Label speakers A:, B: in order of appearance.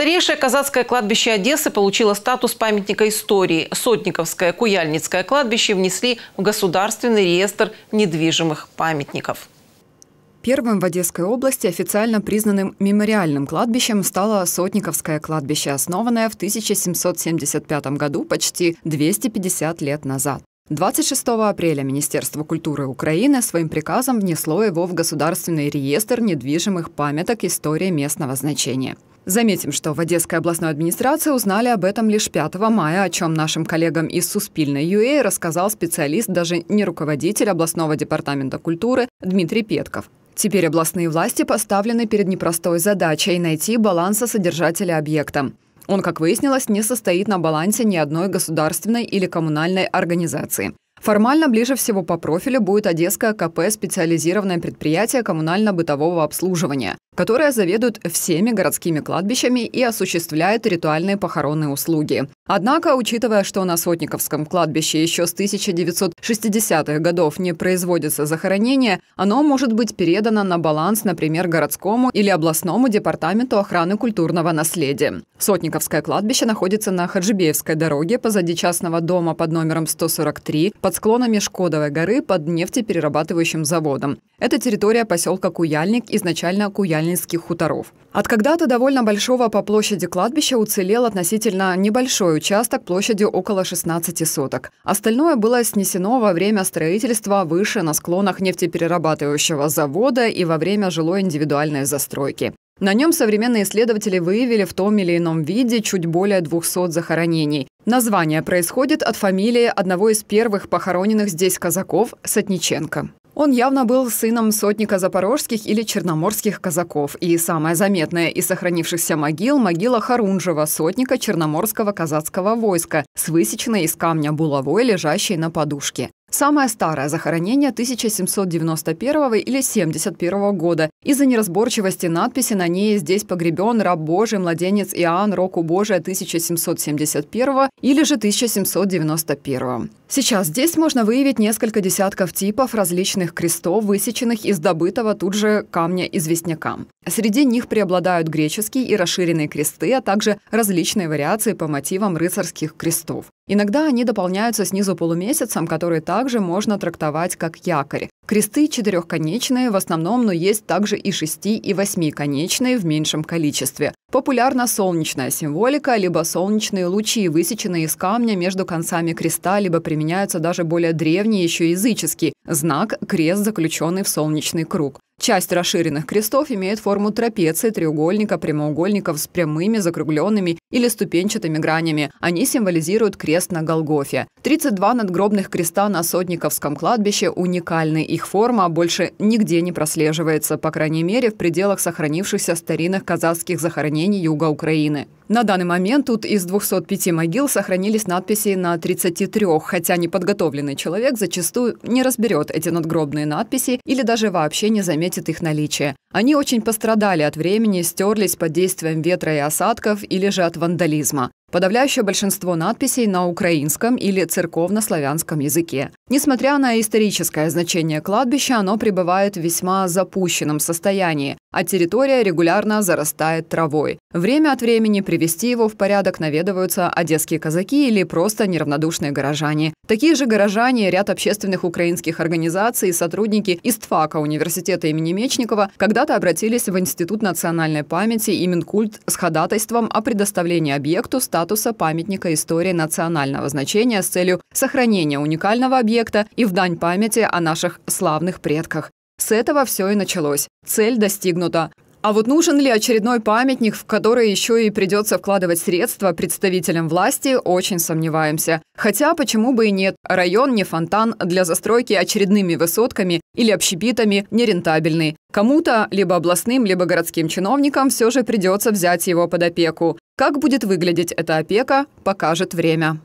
A: Старейшее казацкое кладбище Одессы получило статус памятника истории. Сотниковское Куяльницкое кладбище внесли в Государственный реестр недвижимых памятников. Первым в Одесской области официально признанным мемориальным кладбищем стало Сотниковское кладбище, основанное в 1775 году, почти 250 лет назад. 26 апреля Министерство культуры Украины своим приказом внесло его в Государственный реестр недвижимых памяток истории местного значения. Заметим, что в Одесской областной администрации узнали об этом лишь 5 мая, о чем нашим коллегам из Суспильной ЮЭ рассказал специалист, даже не руководитель областного департамента культуры Дмитрий Петков. Теперь областные власти поставлены перед непростой задачей найти баланса содержателя объекта. Он, как выяснилось, не состоит на балансе ни одной государственной или коммунальной организации. Формально ближе всего по профилю будет Одесское КП «Специализированное предприятие коммунально-бытового обслуживания» которая заведует всеми городскими кладбищами и осуществляет ритуальные похоронные услуги. Однако, учитывая, что на Сотниковском кладбище еще с 1960-х годов не производится захоронение, оно может быть передано на баланс, например, городскому или областному департаменту охраны культурного наследия. Сотниковское кладбище находится на Хаджибеевской дороге позади частного дома под номером 143 под склонами Шкодовой горы под нефтеперерабатывающим заводом. Это территория поселка Куяльник, изначально Куяльник сокольницких хуторов. От когда-то довольно большого по площади кладбища уцелел относительно небольшой участок площадью около 16 соток. Остальное было снесено во время строительства выше на склонах нефтеперерабатывающего завода и во время жилой индивидуальной застройки. На нем современные исследователи выявили в том или ином виде чуть более 200 захоронений. Название происходит от фамилии одного из первых похороненных здесь казаков – Сотниченко. Он явно был сыном сотника запорожских или черноморских казаков. И самое заметное из сохранившихся могил – могила Харунжева, сотника черноморского казацкого войска, с высеченной из камня булавой, лежащей на подушке. Самое старое захоронение 1791 или 71 года. Из-за неразборчивости надписи на ней здесь погребен раб Божий, младенец Иоанн, року Божия 1771 или же 1791. Сейчас здесь можно выявить несколько десятков типов различных крестов, высеченных из добытого тут же камня известняка. Среди них преобладают греческие и расширенные кресты, а также различные вариации по мотивам рыцарских крестов. Иногда они дополняются снизу полумесяцем, который также можно трактовать как якорь. Кресты четырехконечные в основном, но есть также и шести- и восьмиконечные в меньшем количестве. Популярна солнечная символика, либо солнечные лучи, высеченные из камня между концами креста, либо применяются даже более древние еще языческие знак «крест, заключенный в солнечный круг». Часть расширенных крестов имеет форму трапеции, треугольника, прямоугольников с прямыми, закругленными или ступенчатыми гранями. Они символизируют крест на Голгофе. 32 надгробных креста на Сотниковском кладбище уникальны. Их форма а больше нигде не прослеживается, по крайней мере, в пределах сохранившихся старинных казахских захоронений юга Украины. На данный момент тут из 205 могил сохранились надписи на 33, хотя неподготовленный человек зачастую не разберет эти надгробные надписи или даже вообще не заметит их наличие. Они очень пострадали от времени, стерлись под действием ветра и осадков или же от вандализма. Подавляющее большинство надписей на украинском или церковно-славянском языке. Несмотря на историческое значение кладбища, оно пребывает в весьма запущенном состоянии, а территория регулярно зарастает травой. Время от времени привести его в порядок наведываются одесские казаки или просто неравнодушные горожане. Такие же горожане, ряд общественных украинских организаций и сотрудники ИСТФАКа университета имени Мечникова когда-то обратились в Институт национальной памяти и Минкульт с ходатайством о предоставлении объекту статуса памятника истории национального значения с целью сохранения уникального объекта и в дань памяти о наших славных предках. С этого все и началось. Цель достигнута. А вот нужен ли очередной памятник, в который еще и придется вкладывать средства представителям власти, очень сомневаемся. Хотя почему бы и нет, район не фонтан для застройки очередными высотками или общепитами нерентабельный. Кому-то, либо областным, либо городским чиновникам, все же придется взять его под опеку. Как будет выглядеть эта опека, покажет время.